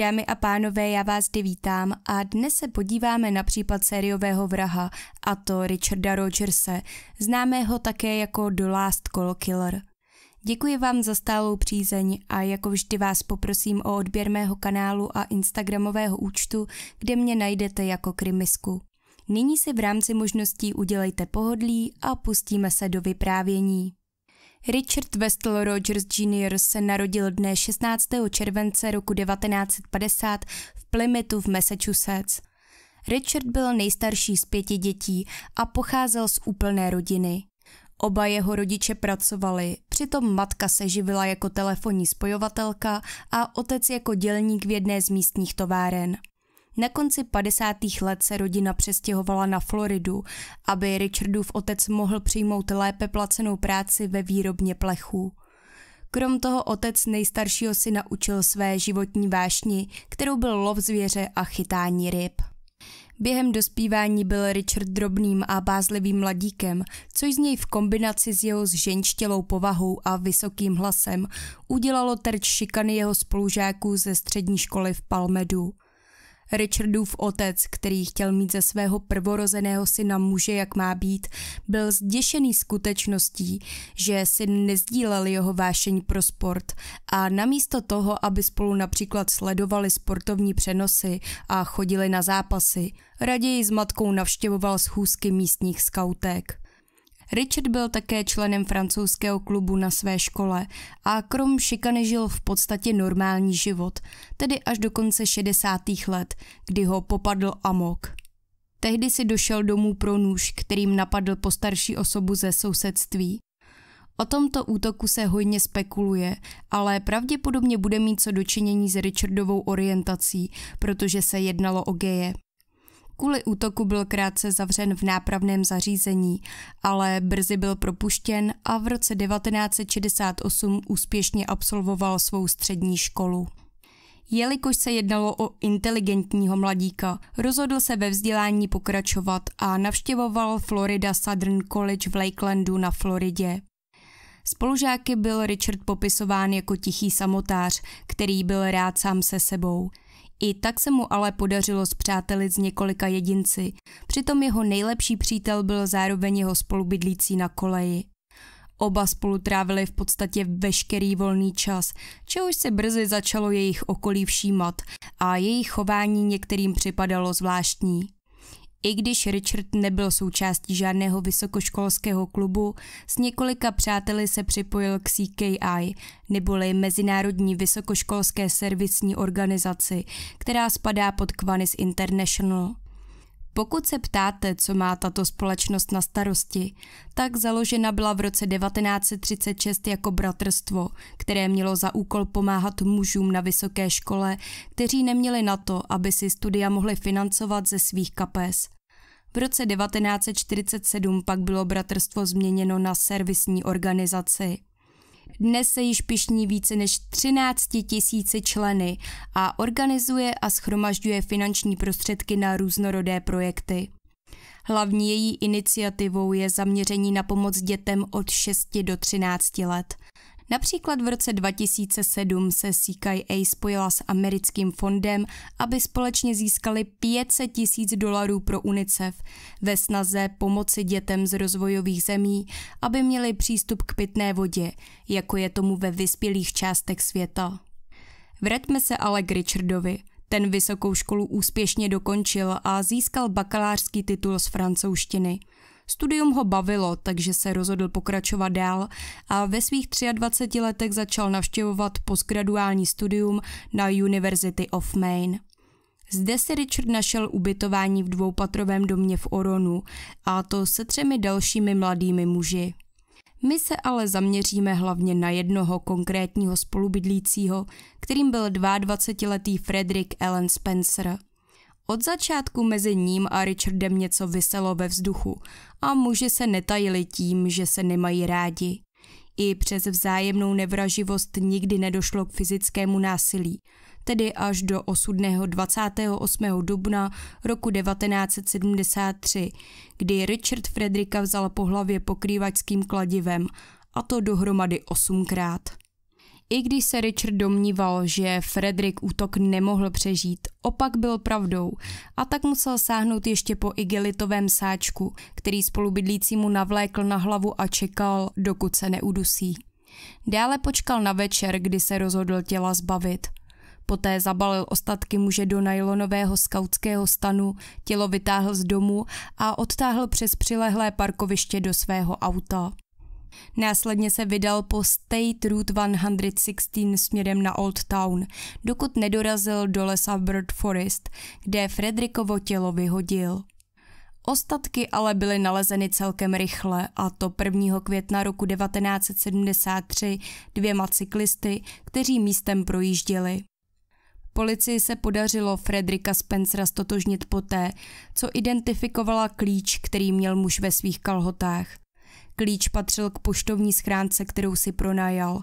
dámy a pánové, já vás zde vítám a dnes se podíváme na případ sériového vraha, a to Richarda Rogerse, známého také jako The Last Call Killer. Děkuji vám za stálou přízeň a jako vždy vás poprosím o odběr mého kanálu a instagramového účtu, kde mě najdete jako krymisku. Nyní si v rámci možností udělejte pohodlí a pustíme se do vyprávění. Richard Westall Rogers Jr. se narodil dne 16. července roku 1950 v Plymouthu v Massachusetts. Richard byl nejstarší z pěti dětí a pocházel z úplné rodiny. Oba jeho rodiče pracovali, přitom matka se živila jako telefonní spojovatelka a otec jako dělník v jedné z místních továren. Na konci 50. let se rodina přestěhovala na Floridu, aby Richardův otec mohl přijmout lépe placenou práci ve výrobně plechů. Krom toho otec nejstaršího si naučil své životní vášni, kterou byl lov zvěře a chytání ryb. Během dospívání byl Richard drobným a bázlivým mladíkem, což z něj v kombinaci s jeho zženštělou povahou a vysokým hlasem udělalo terč šikany jeho spolužáků ze střední školy v Palmedu. Richardův otec, který chtěl mít ze svého prvorozeného syna muže, jak má být, byl zděšený skutečností, že syn nezdílel jeho vášeň pro sport a namísto toho, aby spolu například sledovali sportovní přenosy a chodili na zápasy, raději s matkou navštěvoval schůzky místních skautek. Richard byl také členem francouzského klubu na své škole a krom šikany žil v podstatě normální život, tedy až do konce 60. let, kdy ho popadl amok. Tehdy si došel domů pro nůž, kterým napadl postarší osobu ze sousedství. O tomto útoku se hojně spekuluje, ale pravděpodobně bude mít co dočinění s Richardovou orientací, protože se jednalo o geje. Kvůli útoku byl krátce zavřen v nápravném zařízení, ale brzy byl propuštěn a v roce 1968 úspěšně absolvoval svou střední školu. Jelikož se jednalo o inteligentního mladíka, rozhodl se ve vzdělání pokračovat a navštěvoval Florida Southern College v Lakelandu na Floridě. Spolužáky byl Richard popisován jako tichý samotář, který byl rád sám se sebou – i tak se mu ale podařilo zpřátelit z několika jedinci, přitom jeho nejlepší přítel byl zároveň jeho spolubydlící na koleji. Oba spolu trávili v podstatě veškerý volný čas, čehož se brzy začalo jejich okolí všímat a jejich chování některým připadalo zvláštní. I když Richard nebyl součástí žádného vysokoškolského klubu, s několika přáteli se připojil k CKI, neboli Mezinárodní vysokoškolské servisní organizaci, která spadá pod Kvanis International. Pokud se ptáte, co má tato společnost na starosti, tak založena byla v roce 1936 jako bratrstvo, které mělo za úkol pomáhat mužům na vysoké škole, kteří neměli na to, aby si studia mohli financovat ze svých kapes. V roce 1947 pak bylo bratrstvo změněno na servisní organizaci. Dnes se již pišní více než 13 tisíci členy a organizuje a schromažďuje finanční prostředky na různorodé projekty. Hlavní její iniciativou je zaměření na pomoc dětem od 6 do 13 let – Například v roce 2007 se CKA spojila s americkým fondem, aby společně získali 500 tisíc dolarů pro UNICEF ve snaze pomoci dětem z rozvojových zemí, aby měli přístup k pitné vodě, jako je tomu ve vyspělých částech světa. Vraťme se ale k Richardovi. Ten vysokou školu úspěšně dokončil a získal bakalářský titul z francouzštiny – Studium ho bavilo, takže se rozhodl pokračovat dál a ve svých 23 letech začal navštěvovat postgraduální studium na University of Maine. Zde si Richard našel ubytování v dvoupatrovém domě v Oronu, a to se třemi dalšími mladými muži. My se ale zaměříme hlavně na jednoho konkrétního spolubydlícího, kterým byl 22-letý Frederick Allen Spencer – od začátku mezi ním a Richardem něco vyselo ve vzduchu a muži se netajili tím, že se nemají rádi. I přes vzájemnou nevraživost nikdy nedošlo k fyzickému násilí, tedy až do osudného 28. dubna roku 1973, kdy Richard Frederika vzal po hlavě pokrývačským kladivem, a to dohromady osmkrát. I když se Richard domníval, že Frederick útok nemohl přežít, opak byl pravdou a tak musel sáhnout ještě po igelitovém sáčku, který spolubydlícímu navlékl na hlavu a čekal, dokud se neudusí. Dále počkal na večer, kdy se rozhodl těla zbavit. Poté zabalil ostatky muže do najlonového skautského stanu, tělo vytáhl z domu a odtáhl přes přilehlé parkoviště do svého auta. Následně se vydal po State Route 116 směrem na Old Town, dokud nedorazil do lesa Bird Forest, kde Fredrikovo tělo vyhodil. Ostatky ale byly nalezeny celkem rychle, a to 1. května roku 1973 dvěma cyklisty, kteří místem projížděli. Policii se podařilo Fredrika Spencera stotožnit poté, co identifikovala klíč, který měl muž ve svých kalhotách. Klíč patřil k poštovní schránce, kterou si pronajal.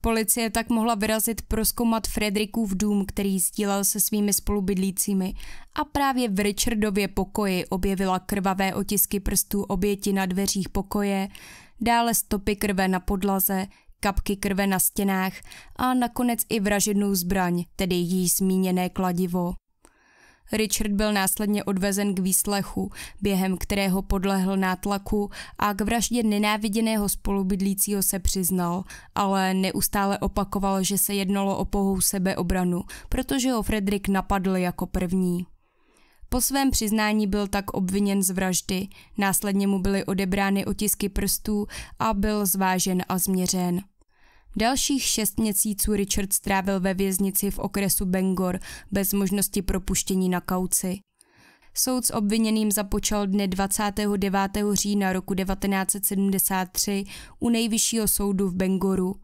Policie tak mohla vyrazit proskoumat Fredrikův dům, který sdílel se svými spolubydlícími a právě v Richardově pokoji objevila krvavé otisky prstů oběti na dveřích pokoje, dále stopy krve na podlaze, kapky krve na stěnách a nakonec i vražednou zbraň, tedy jí zmíněné kladivo. Richard byl následně odvezen k výslechu, během kterého podlehl nátlaku a k vraždě nenáviděného spolubydlícího se přiznal, ale neustále opakoval, že se jednalo o pohou sebeobranu, protože ho Frederick napadl jako první. Po svém přiznání byl tak obviněn z vraždy, následně mu byly odebrány otisky prstů a byl zvážen a změřen. Dalších šest měsíců Richard strávil ve věznici v okresu Bangor bez možnosti propuštění na kauci. Soud s obviněným započal dne 29. října roku 1973 u nejvyššího soudu v Bengoru.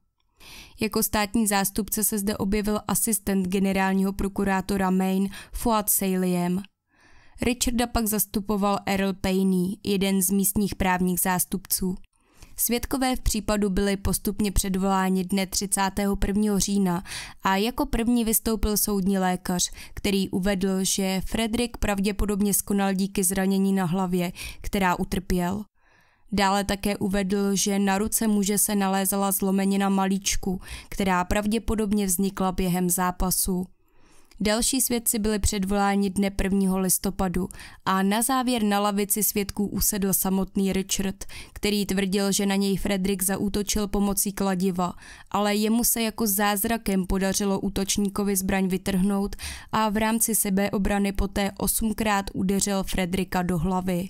Jako státní zástupce se zde objevil asistent generálního prokurátora Maine Fuad Saliem. Richarda pak zastupoval Earl Payne, jeden z místních právních zástupců. Svědkové v případu byli postupně předvoláni dne 31. října a jako první vystoupil soudní lékař, který uvedl, že Fredrik pravděpodobně skonal díky zranění na hlavě, která utrpěl. Dále také uvedl, že na ruce muže se nalézala zlomenina malíčku, která pravděpodobně vznikla během zápasu. Další svědci byli předvoláni dne 1. listopadu a na závěr na lavici svědků usedl samotný Richard, který tvrdil, že na něj Frederick zaútočil pomocí kladiva, ale jemu se jako zázrakem podařilo útočníkovi zbraň vytrhnout a v rámci sebeobrany poté osmkrát udeřil Fredrika do hlavy.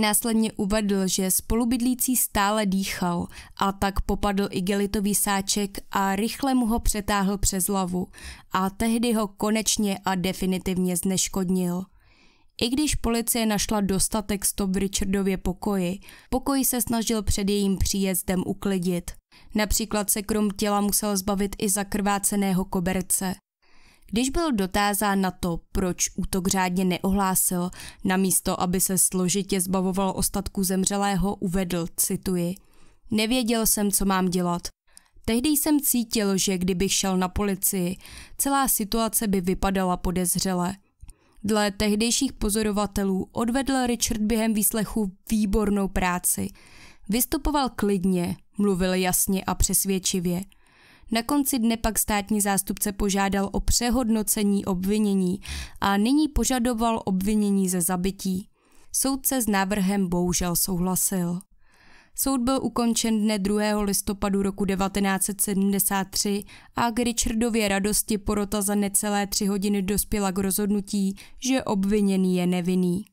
Následně uvedl, že spolubydlící stále dýchal a tak popadl igelitový sáček a rychle mu ho přetáhl přes lavu a tehdy ho konečně a definitivně zneškodnil. I když policie našla dostatek stop v Richardově pokoji, pokoj se snažil před jejím příjezdem uklidit. Například se krom těla musel zbavit i zakrváceného koberce. Když byl dotázán na to, proč útok řádně neohlásil, namísto aby se složitě zbavoval ostatku zemřelého, uvedl, cituji, Nevěděl jsem, co mám dělat. Tehdy jsem cítil, že kdybych šel na policii, celá situace by vypadala podezřele. Dle tehdejších pozorovatelů odvedl Richard během výslechu výbornou práci. Vystupoval klidně, mluvil jasně a přesvědčivě – na konci dne pak státní zástupce požádal o přehodnocení obvinění a nyní požadoval obvinění ze zabití. Soudce s návrhem bohužel souhlasil. Soud byl ukončen dne 2. listopadu roku 1973 a k Richardově radosti porota za necelé tři hodiny dospěla k rozhodnutí, že obviněný je nevinný.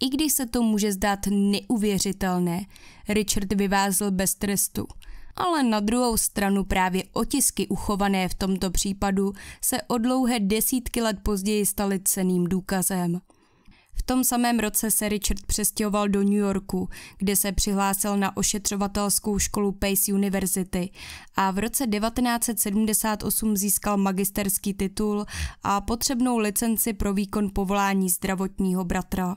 I když se to může zdát neuvěřitelné, Richard vyvázl bez trestu – ale na druhou stranu právě otisky uchované v tomto případu se o dlouhé desítky let později staly ceným důkazem. V tom samém roce se Richard přestěhoval do New Yorku, kde se přihlásil na ošetřovatelskou školu Pace University a v roce 1978 získal magisterský titul a potřebnou licenci pro výkon povolání zdravotního bratra.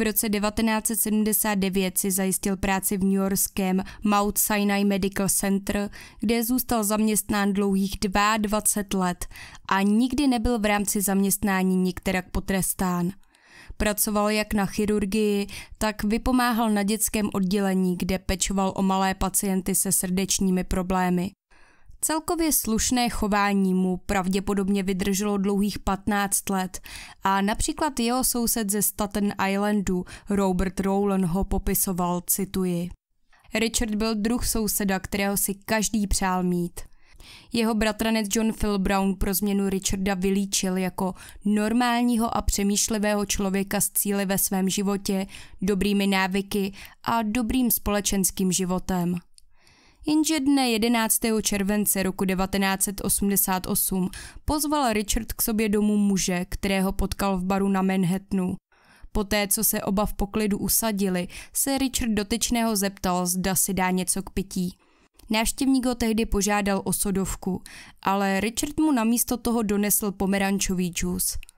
V roce 1979 si zajistil práci v New Yorkském Mount Sinai Medical Center, kde zůstal zaměstnán dlouhých 22 let a nikdy nebyl v rámci zaměstnání nikterak potrestán. Pracoval jak na chirurgii, tak vypomáhal na dětském oddělení, kde pečoval o malé pacienty se srdečními problémy. Celkově slušné chování mu pravděpodobně vydrželo dlouhých 15 let a například jeho soused ze Staten Islandu Robert Rowland ho popisoval, cituji. Richard byl druh souseda, kterého si každý přál mít. Jeho bratranec John Phil Brown pro změnu Richarda vylíčil jako normálního a přemýšlivého člověka s cíly ve svém životě, dobrými návyky a dobrým společenským životem. Jenže dne 11. července roku 1988 pozval Richard k sobě domů muže, kterého potkal v baru na Manhattanu. Poté, co se oba v poklidu usadili, se Richard dotyčného zeptal, zda si dá něco k pití. Návštěvník ho tehdy požádal o sodovku, ale Richard mu namísto toho donesl pomerančový džus –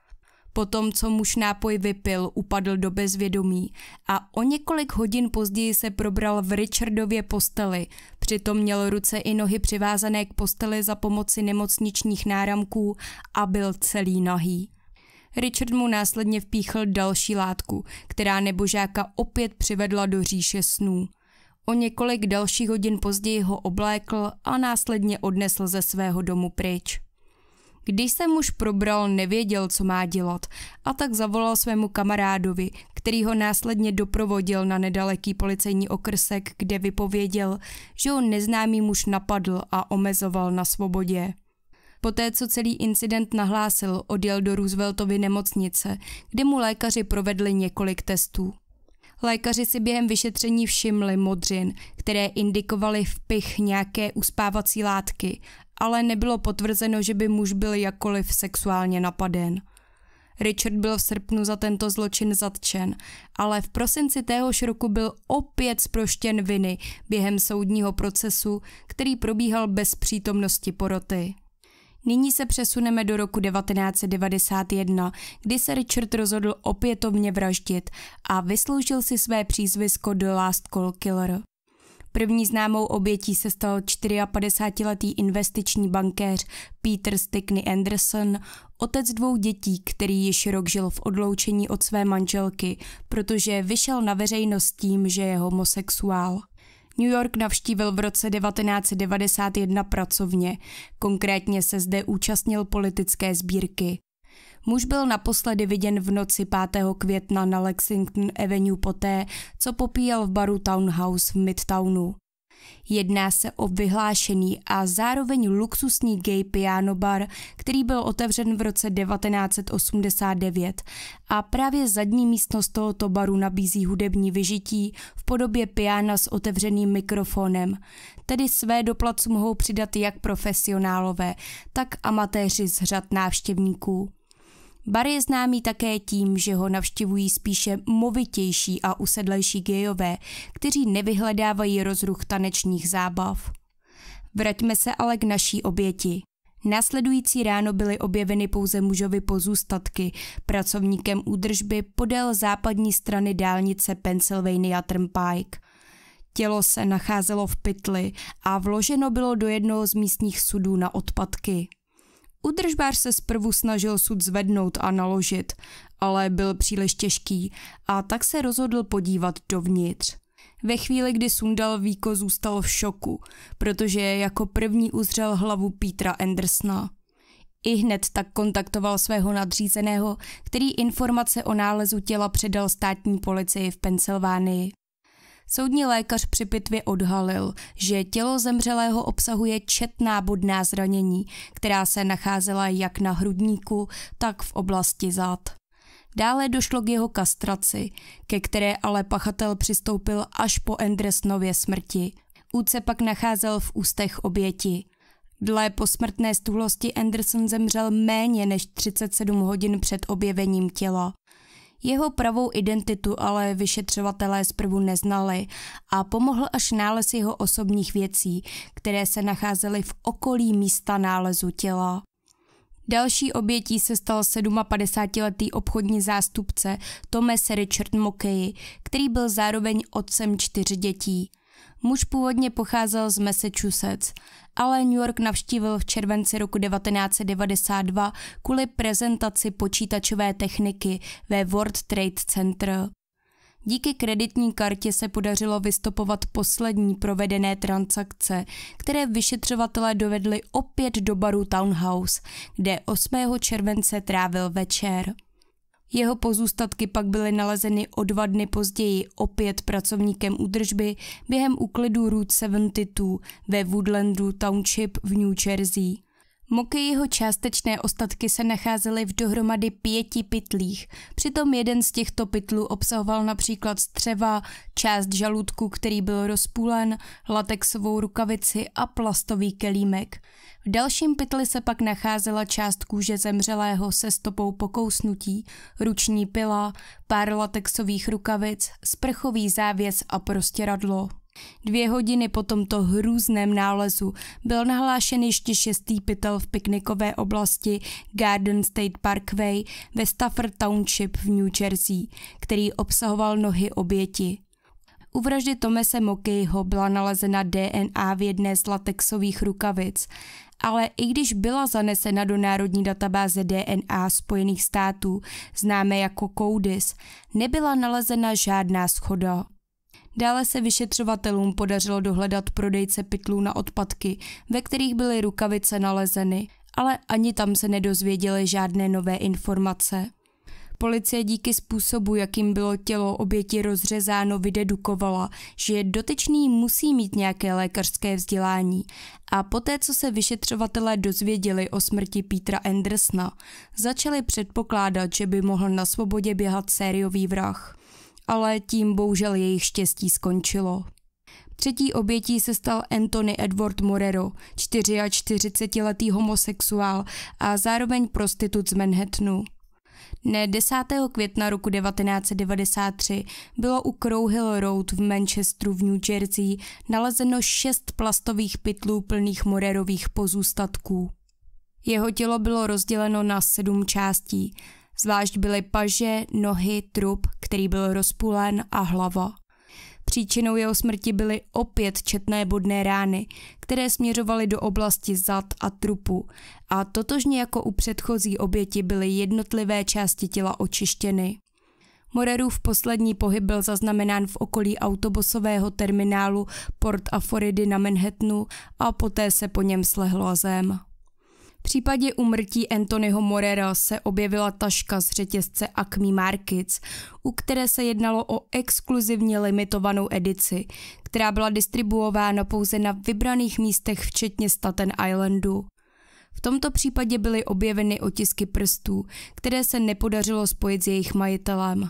Potom, co muž nápoj vypil, upadl do bezvědomí a o několik hodin později se probral v Richardově posteli. Přitom měl ruce i nohy přivázané k posteli za pomoci nemocničních náramků a byl celý nahý. Richard mu následně vpíchl další látku, která nebožáka opět přivedla do říše snů. O několik dalších hodin později ho oblékl a následně odnesl ze svého domu pryč. Když se muž probral, nevěděl, co má dělat a tak zavolal svému kamarádovi, který ho následně doprovodil na nedaleký policejní okrsek, kde vypověděl, že ho neznámý muž napadl a omezoval na svobodě. Poté, co celý incident nahlásil, odjel do Rooseveltovy nemocnice, kde mu lékaři provedli několik testů. Lékaři si během vyšetření všimli modřin, které indikovaly vpich nějaké uspávací látky ale nebylo potvrzeno, že by muž byl jakkoliv sexuálně napaden. Richard byl v srpnu za tento zločin zatčen, ale v prosinci téhož roku byl opět zproštěn viny během soudního procesu, který probíhal bez přítomnosti poroty. Nyní se přesuneme do roku 1991, kdy se Richard rozhodl opětovně vraždit a vysloužil si své přízvisko The Last Call Killer. První známou obětí se stal 54-letý investiční bankéř Peter Stickney Anderson, otec dvou dětí, který již rok žil v odloučení od své manželky, protože vyšel na veřejnost tím, že je homosexuál. New York navštívil v roce 1991 pracovně, konkrétně se zde účastnil politické sbírky. Muž byl naposledy viděn v noci 5. května na Lexington Avenue poté, co popíjel v baru Townhouse v Midtownu. Jedná se o vyhlášený a zároveň luxusní gay piano bar, který byl otevřen v roce 1989 a právě zadní místnost tohoto baru nabízí hudební vyžití v podobě piana s otevřeným mikrofonem. Tedy své doplacu mohou přidat jak profesionálové, tak amatéři z řad návštěvníků. Bar je známý také tím, že ho navštěvují spíše movitější a usedlejší gejové, kteří nevyhledávají rozruch tanečních zábav. Vraťme se ale k naší oběti. Následující ráno byly objeveny pouze mužovi pozůstatky, pracovníkem údržby podél západní strany dálnice Pennsylvania Turnpike. Tělo se nacházelo v pytli a vloženo bylo do jednoho z místních sudů na odpadky. Udržbář se zprvu snažil sud zvednout a naložit, ale byl příliš těžký a tak se rozhodl podívat dovnitř. Ve chvíli, kdy sundal Víko, zůstal v šoku, protože jako první uzřel hlavu Petra Andersna. I hned tak kontaktoval svého nadřízeného, který informace o nálezu těla předal státní policii v Pensylvánii. Soudní lékař při pitvě odhalil, že tělo zemřelého obsahuje četná bodná zranění, která se nacházela jak na hrudníku, tak v oblasti zad. Dále došlo k jeho kastraci, ke které ale pachatel přistoupil až po Endresnově smrti. Úce pak nacházel v ústech oběti. Dle posmrtné stuhlosti Anderson zemřel méně než 37 hodin před objevením těla. Jeho pravou identitu ale vyšetřovatelé zprvu neznali a pomohl až nález jeho osobních věcí, které se nacházely v okolí místa nálezu těla. Další obětí se stal 57-letý obchodní zástupce Tomese Richard Mokey, který byl zároveň otcem čtyř dětí. Muž původně pocházel z Massachusetts, ale New York navštívil v červenci roku 1992 kvůli prezentaci počítačové techniky ve World Trade Center. Díky kreditní kartě se podařilo vystopovat poslední provedené transakce, které vyšetřovatelé dovedli opět do baru Townhouse, kde 8. července trávil večer. Jeho pozůstatky pak byly nalezeny o dva dny později opět pracovníkem údržby během úklidu Route 72 ve Woodlandu Township v New Jersey. jeho částečné ostatky se nacházely v dohromady pěti pytlích. Přitom jeden z těchto pytlů obsahoval například střeva, část žaludku, který byl rozpůlen, latexovou rukavici a plastový kelímek. V dalším pytli se pak nacházela část kůže zemřelého se stopou pokousnutí, ruční pila, pár latexových rukavic, sprchový závěs a prostěradlo. Dvě hodiny po tomto hrůzném nálezu byl nahlášen ještě šestý pytel v piknikové oblasti Garden State Parkway ve Stafford Township v New Jersey, který obsahoval nohy oběti. U vraždy Tomese Mokyho byla nalezena DNA v jedné z latexových rukavic ale i když byla zanesena do Národní databáze DNA Spojených států, známé jako CODIS, nebyla nalezena žádná schoda. Dále se vyšetřovatelům podařilo dohledat prodejce pytlů na odpadky, ve kterých byly rukavice nalezeny, ale ani tam se nedozvěděly žádné nové informace policie díky způsobu, jakým bylo tělo oběti rozřezáno, vydedukovala, že dotyčný musí mít nějaké lékařské vzdělání. A poté, co se vyšetřovatelé dozvěděli o smrti Petra Andersna, začali předpokládat, že by mohl na svobodě běhat sériový vrah. Ale tím bohužel jejich štěstí skončilo. Třetí obětí se stal Anthony Edward Morero, 44-letý homosexuál a zároveň prostitut z Manhattanu. Ne 10. května roku 1993 bylo u Crow Hill Road v Manchesteru v New Jersey nalezeno šest plastových pytlů plných morerových pozůstatků. Jeho tělo bylo rozděleno na sedm částí. Zvlášť byly paže, nohy, trup, který byl rozpulen a hlava. Příčinou jeho smrti byly opět četné bodné rány, které směřovaly do oblasti zad a trupu a totožně jako u předchozí oběti byly jednotlivé části těla očištěny. Morerův poslední pohyb byl zaznamenán v okolí autobusového terminálu Port Aforidy na Manhattanu a poté se po něm slehlo zem. V případě umrtí Anthonyho Morera se objevila taška z řetězce Acme Markets, u které se jednalo o exkluzivně limitovanou edici, která byla distribuována pouze na vybraných místech včetně Staten Islandu. V tomto případě byly objeveny otisky prstů, které se nepodařilo spojit s jejich majitelem.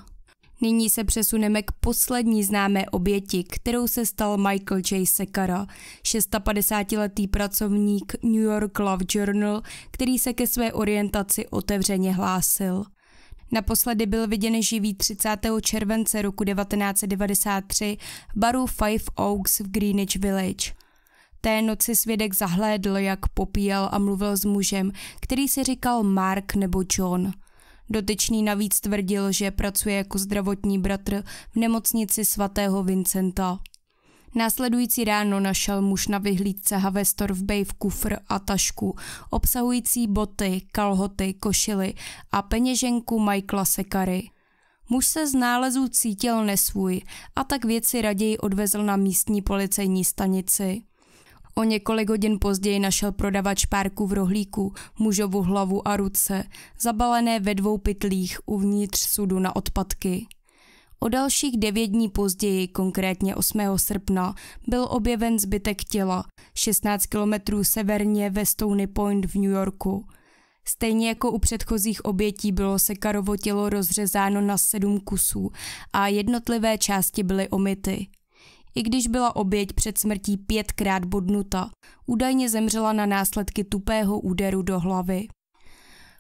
Nyní se přesuneme k poslední známé oběti, kterou se stal Michael J. Sekara, 56-letý pracovník New York Love Journal, který se ke své orientaci otevřeně hlásil. Naposledy byl viděn živý 30. července roku 1993 v baru Five Oaks v Greenwich Village. Té noci svědek zahlédl, jak popíjel a mluvil s mužem, který si říkal Mark nebo John – Dotyčný navíc tvrdil, že pracuje jako zdravotní bratr v nemocnici svatého Vincenta. Následující ráno našel muž na vyhlídce Havestor v Bay v kufr a tašku, obsahující boty, kalhoty, košily a peněženku Michaela Sekary. Muž se z nálezu cítil nesvůj a tak věci raději odvezl na místní policejní stanici. O několik hodin později našel prodavač párku v rohlíku mužovu hlavu a ruce, zabalené ve dvou pytlích uvnitř sudu na odpadky. O dalších devět dní později, konkrétně 8. srpna, byl objeven zbytek těla 16 kilometrů severně ve Stony Point v New Yorku. Stejně jako u předchozích obětí bylo Karovo tělo rozřezáno na sedm kusů a jednotlivé části byly omity i když byla oběť před smrtí pětkrát bodnuta. Údajně zemřela na následky tupého úderu do hlavy.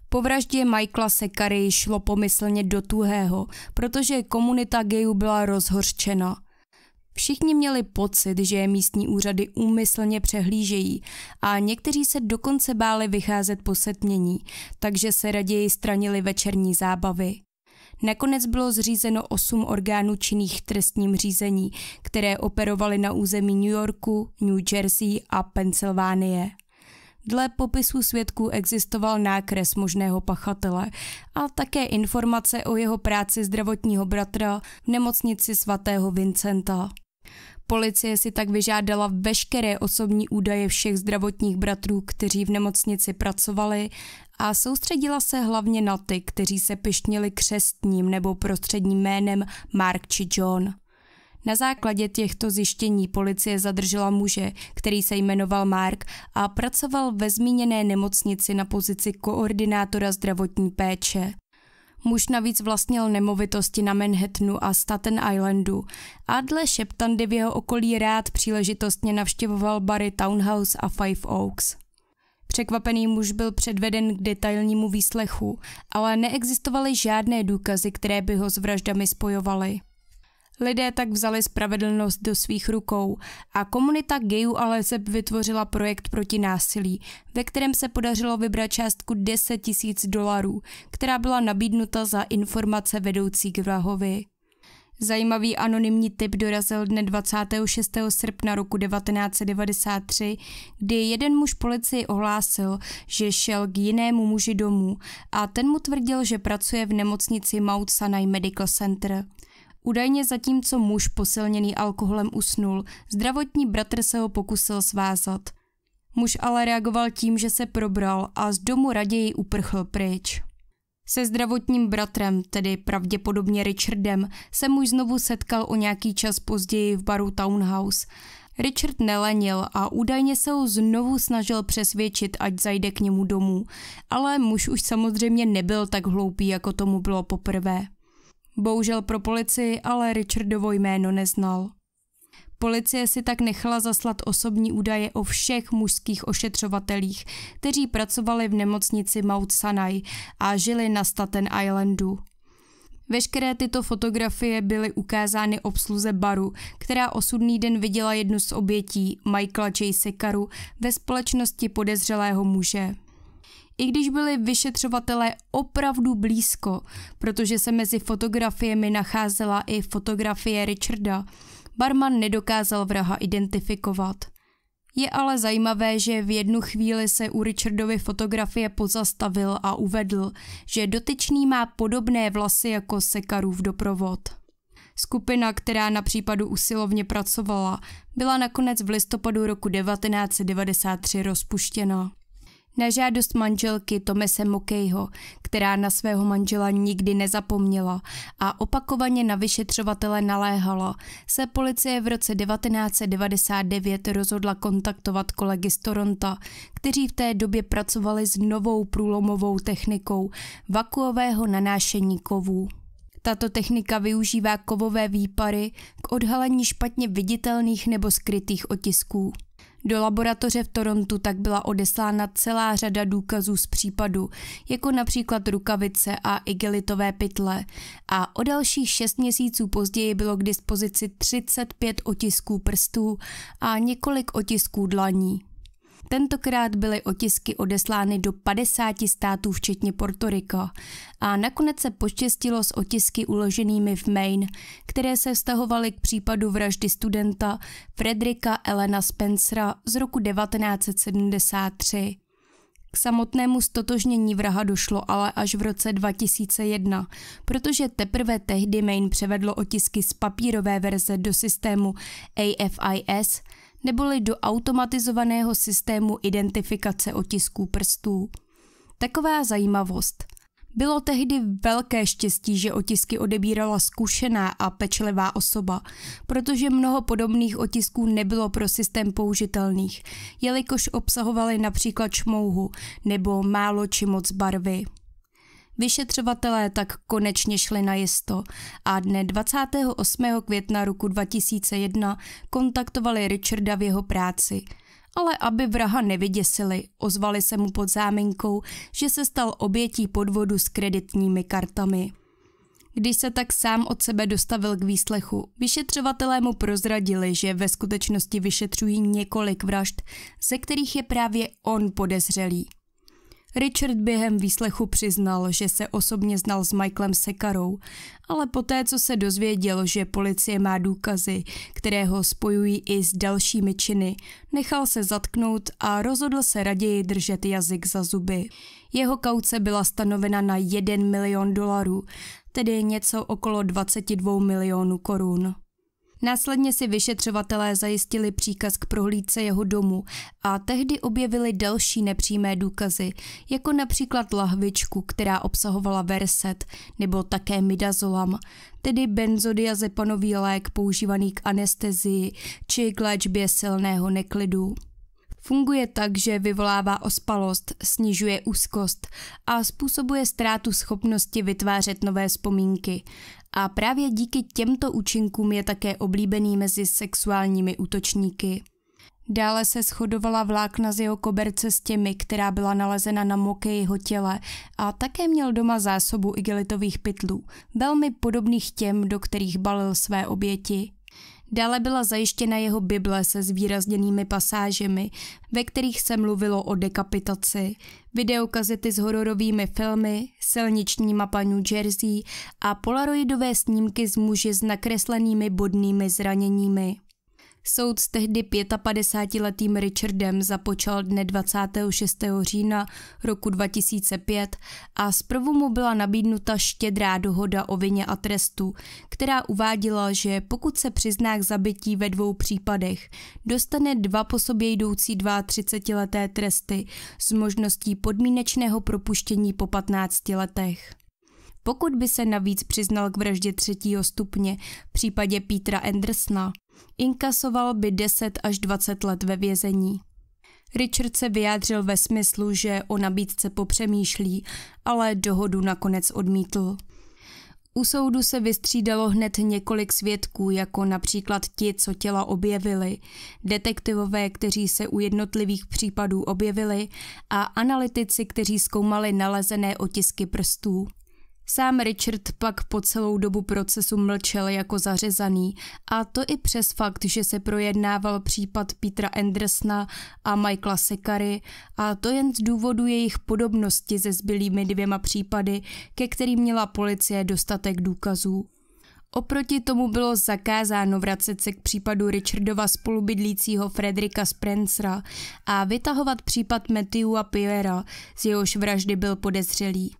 Po vraždě Michaela Sekary šlo pomyslně do tuhého, protože komunita gayů byla rozhorčena. Všichni měli pocit, že je místní úřady úmyslně přehlížejí a někteří se dokonce báli vycházet po setmění, takže se raději stranili večerní zábavy. Nakonec bylo zřízeno osm orgánů činných trestním řízení, které operovaly na území New Yorku, New Jersey a Pensylvánie. Dle popisu svědků existoval nákres možného pachatele a také informace o jeho práci zdravotního bratra v nemocnici svatého Vincenta. Policie si tak vyžádala veškeré osobní údaje všech zdravotních bratrů, kteří v nemocnici pracovali a soustředila se hlavně na ty, kteří se pišnili křestním nebo prostředním jménem Mark či John. Na základě těchto zjištění policie zadržela muže, který se jmenoval Mark a pracoval ve zmíněné nemocnici na pozici koordinátora zdravotní péče. Muž navíc vlastnil nemovitosti na Manhattanu a Staten Islandu a dle šeptandy v jeho okolí rád příležitostně navštěvoval bary Townhouse a Five Oaks. Překvapený muž byl předveden k detailnímu výslechu, ale neexistovaly žádné důkazy, které by ho s vraždami spojovaly. Lidé tak vzali spravedlnost do svých rukou a komunita gayů a leseb vytvořila projekt proti násilí, ve kterém se podařilo vybrat částku 10 000 dolarů, která byla nabídnuta za informace vedoucí k vrahovi. Zajímavý anonymní tip dorazil dne 26. srpna roku 1993, kdy jeden muž policii ohlásil, že šel k jinému muži domů a ten mu tvrdil, že pracuje v nemocnici Mount Sinai Medical Center. Údajně zatímco muž posilněný alkoholem usnul, zdravotní bratr se ho pokusil svázat. Muž ale reagoval tím, že se probral a z domu raději uprchl pryč. Se zdravotním bratrem, tedy pravděpodobně Richardem, se muž znovu setkal o nějaký čas později v baru Townhouse. Richard nelenil a údajně se ho znovu snažil přesvědčit, ať zajde k němu domů, ale muž už samozřejmě nebyl tak hloupý, jako tomu bylo poprvé. Bohužel pro policii ale Richardovo jméno neznal policie si tak nechala zaslat osobní údaje o všech mužských ošetřovatelích, kteří pracovali v nemocnici Mount Sinai a žili na Staten Islandu. Veškeré tyto fotografie byly ukázány obsluze baru, která osudný den viděla jednu z obětí, Michaela J. Sekaru, ve společnosti podezřelého muže. I když byli vyšetřovatelé opravdu blízko, protože se mezi fotografiemi nacházela i fotografie Richarda, barman nedokázal vraha identifikovat. Je ale zajímavé, že v jednu chvíli se u Richardovy fotografie pozastavil a uvedl, že dotyčný má podobné vlasy jako Sekarův doprovod. Skupina, která na případu usilovně pracovala, byla nakonec v listopadu roku 1993 rozpuštěna. Na žádost manželky Tomese Mokejho, která na svého manžela nikdy nezapomněla a opakovaně na vyšetřovatele naléhala, se policie v roce 1999 rozhodla kontaktovat kolegy z Toronto, kteří v té době pracovali s novou průlomovou technikou vakuového nanášení kovů. Tato technika využívá kovové výpary k odhalení špatně viditelných nebo skrytých otisků. Do laboratoře v Torontu tak byla odeslána celá řada důkazů z případu, jako například rukavice a igelitové pytle. A o dalších šest měsíců později bylo k dispozici 35 otisků prstů a několik otisků dlaní. Tentokrát byly otisky odeslány do 50 států, včetně Portoriko. A nakonec se poštěstilo s otisky uloženými v Maine, které se vztahovaly k případu vraždy studenta Fredrika Elena Spencera z roku 1973. K samotnému stotožnění vraha došlo ale až v roce 2001, protože teprve tehdy Maine převedlo otisky z papírové verze do systému AFIS, neboli do automatizovaného systému identifikace otisků prstů. Taková zajímavost. Bylo tehdy velké štěstí, že otisky odebírala zkušená a pečlivá osoba, protože mnoho podobných otisků nebylo pro systém použitelných, jelikož obsahovaly například čmouhu nebo málo či moc barvy. Vyšetřovatelé tak konečně šli na jisto a dne 28. května roku 2001 kontaktovali Richarda v jeho práci. Ale aby vraha nevyděsili, ozvali se mu pod záminkou, že se stal obětí podvodu s kreditními kartami. Když se tak sám od sebe dostavil k výslechu, vyšetřovatelé mu prozradili, že ve skutečnosti vyšetřují několik vražd, ze kterých je právě on podezřelý. Richard během výslechu přiznal, že se osobně znal s Michaelem Sekarou, ale poté, co se dozvěděl, že policie má důkazy, které ho spojují i s dalšími činy, nechal se zatknout a rozhodl se raději držet jazyk za zuby. Jeho kauce byla stanovena na 1 milion dolarů, tedy něco okolo 22 milionů korun. Následně si vyšetřovatelé zajistili příkaz k prohlídce jeho domu a tehdy objevili další nepřímé důkazy, jako například lahvičku, která obsahovala verset, nebo také midazolam, tedy benzodiazepanový lék používaný k anestezii či k léčbě silného neklidu. Funguje tak, že vyvolává ospalost, snižuje úzkost a způsobuje ztrátu schopnosti vytvářet nové vzpomínky a právě díky těmto účinkům je také oblíbený mezi sexuálními útočníky. Dále se shodovala vlákna z jeho koberce s těmi, která byla nalezena na moky jeho těle a také měl doma zásobu igelitových pytlů, velmi podobných těm, do kterých balil své oběti. Dále byla zajištěna jeho Bible se zvýrazněnými pasážemi, ve kterých se mluvilo o dekapitaci, videokazety s hororovými filmy, silniční mapa New Jersey a polaroidové snímky s muži s nakreslenými bodnými zraněními. Soud s tehdy 55-letým Richardem započal dne 26. října roku 2005 a zprvu mu byla nabídnuta štědrá dohoda o vině a trestu, která uváděla, že pokud se přizná k zabití ve dvou případech, dostane dva po sobě jdoucí 32-leté tresty s možností podmínečného propuštění po 15 letech pokud by se navíc přiznal k vraždě třetího stupně v případě Petra Andersna, inkasoval by 10 až 20 let ve vězení. Richard se vyjádřil ve smyslu, že o nabídce popřemýšlí, ale dohodu nakonec odmítl. U soudu se vystřídalo hned několik svědků, jako například ti, co těla objevili, detektivové, kteří se u jednotlivých případů objevili a analytici, kteří zkoumali nalezené otisky prstů. Sám Richard pak po celou dobu procesu mlčel jako zařezaný, a to i přes fakt, že se projednával případ Petra Andersna a Michaela Sekary, a to jen z důvodu jejich podobnosti se zbylými dvěma případy, ke kterým měla policie dostatek důkazů. Oproti tomu bylo zakázáno vracet se k případu Richardova spolubydlícího Frederika Sprencera a vytahovat případ Matthewa Piera, z jehož vraždy byl podezřelý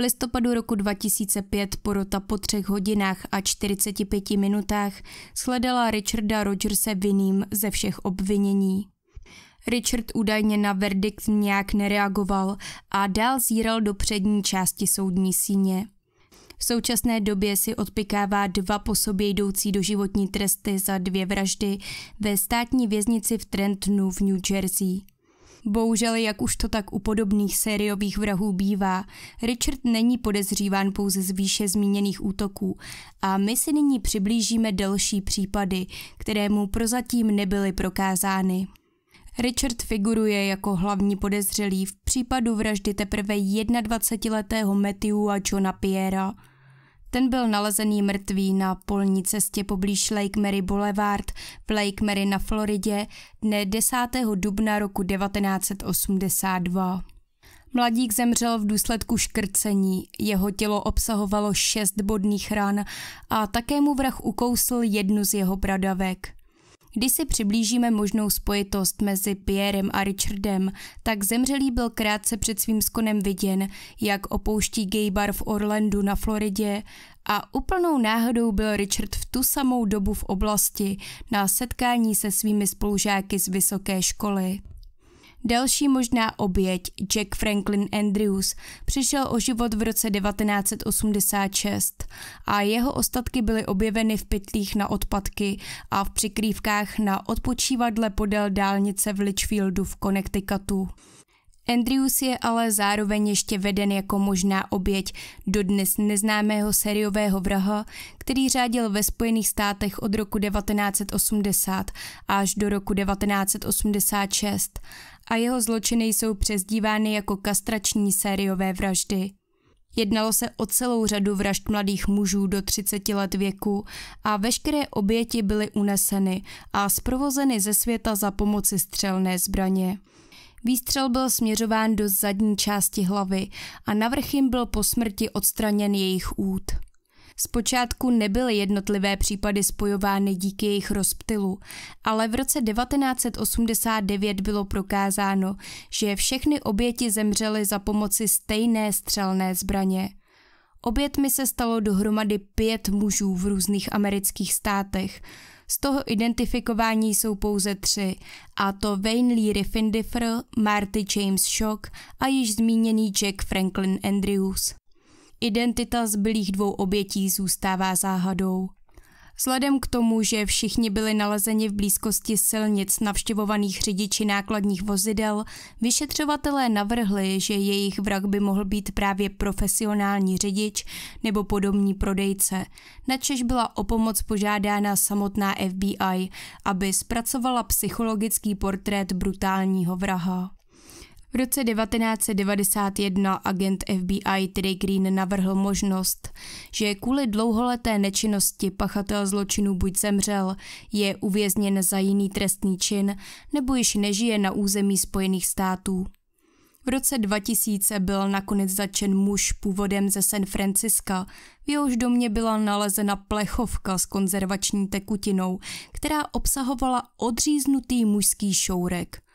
listopadu roku 2005 porota po třech hodinách a 45 minutách shledala Richarda Rogerse vinným ze všech obvinění. Richard údajně na verdikt nějak nereagoval a dál zíral do přední části soudní síně. V současné době si odpikává dva po sobě jdoucí doživotní tresty za dvě vraždy ve státní věznici v Trentonu v New Jersey. Bohužel, jak už to tak u podobných sériových vrahů bývá, Richard není podezříván pouze z výše zmíněných útoků a my si nyní přiblížíme další případy, které mu prozatím nebyly prokázány. Richard figuruje jako hlavní podezřelý v případu vraždy teprve 21-letého Matthewa Johna Piera – ten byl nalezený mrtvý na polní cestě poblíž Lake Mary Boulevard v Lake Mary na Floridě dne 10. dubna roku 1982. Mladík zemřel v důsledku škrcení, jeho tělo obsahovalo šest bodných ran a také mu vrah ukousl jednu z jeho bradavek. Když si přiblížíme možnou spojitost mezi Pierrem a Richardem, tak zemřelý byl krátce před svým skonem viděn, jak opouští gay bar v Orlandu na Floridě a úplnou náhodou byl Richard v tu samou dobu v oblasti na setkání se svými spolužáky z vysoké školy. Další možná oběť, Jack Franklin Andrews, přišel o život v roce 1986 a jeho ostatky byly objeveny v pytlích na odpadky a v přikrývkách na odpočívadle podél dálnice v Litchfieldu v Connecticutu. Andrews je ale zároveň ještě veden jako možná oběť dodnes neznámého sériového vraha, který řádil ve Spojených státech od roku 1980 až do roku 1986 a jeho zločiny jsou přezdívány jako kastrační sériové vraždy. Jednalo se o celou řadu vražd mladých mužů do 30 let věku a veškeré oběti byly uneseny a zprovozeny ze světa za pomoci střelné zbraně. Výstřel byl směřován do zadní části hlavy a navrch jim byl po smrti odstraněn jejich út. Zpočátku nebyly jednotlivé případy spojovány díky jejich rozptylu, ale v roce 1989 bylo prokázáno, že všechny oběti zemřely za pomoci stejné střelné zbraně. Obětmi se stalo dohromady pět mužů v různých amerických státech – z toho identifikování jsou pouze tři, a to Wayne Lee Riffindiffer, Marty James Shock a již zmíněný Jack Franklin Andrews. Identita zbylých dvou obětí zůstává záhadou. Sledem k tomu, že všichni byli nalezeni v blízkosti silnic navštěvovaných řidiči nákladních vozidel, vyšetřovatelé navrhli, že jejich vrah by mohl být právě profesionální řidič nebo podobní prodejce. Načež byla o pomoc požádána samotná FBI, aby zpracovala psychologický portrét brutálního vraha. V roce 1991 agent FBI Terry Green navrhl možnost, že kvůli dlouholeté nečinnosti pachatel zločinu buď zemřel, je uvězněn za jiný trestný čin, nebo již nežije na území Spojených států. V roce 2000 byl nakonec začen muž původem ze San Francisca. V jehož domě byla nalezena plechovka s konzervační tekutinou, která obsahovala odříznutý mužský šourek –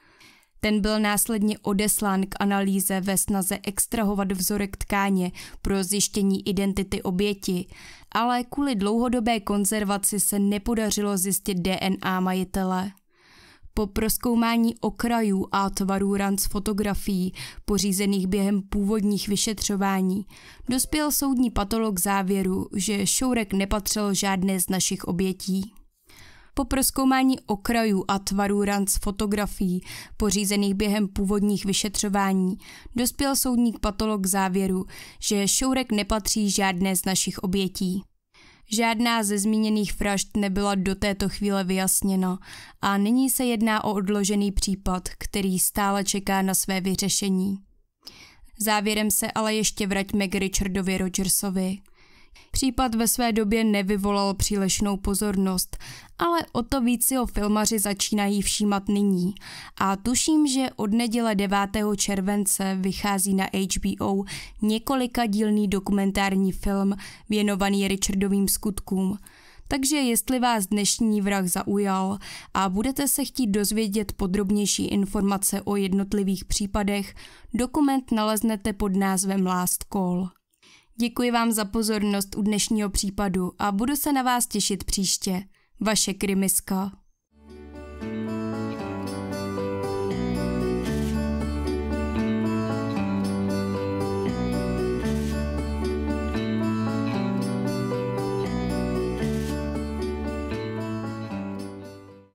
ten byl následně odeslán k analýze ve snaze extrahovat vzorek tkáně pro zjištění identity oběti, ale kvůli dlouhodobé konzervaci se nepodařilo zjistit DNA majitele. Po proskoumání okrajů a tvarů ran z fotografií, pořízených během původních vyšetřování, dospěl soudní patolog závěru, že Šourek nepatřil žádné z našich obětí. Po proskoumání okrajů a tvarů ran z fotografií, pořízených během původních vyšetřování, dospěl soudník patolog k závěru, že Šourek nepatří žádné z našich obětí. Žádná ze zmíněných vražd nebyla do této chvíle vyjasněna a nyní se jedná o odložený případ, který stále čeká na své vyřešení. Závěrem se ale ještě vraťme k Richardovi Rogersovi. Případ ve své době nevyvolal přílišnou pozornost, ale o to víc si ho filmaři začínají všímat nyní. A tuším, že od neděle 9. července vychází na HBO několika dílný dokumentární film věnovaný Richardovým skutkům. Takže jestli vás dnešní vrah zaujal a budete se chtít dozvědět podrobnější informace o jednotlivých případech, dokument naleznete pod názvem Last Call. Děkuji vám za pozornost u dnešního případu a budu se na vás těšit příště. Vaše Krymiska. thank you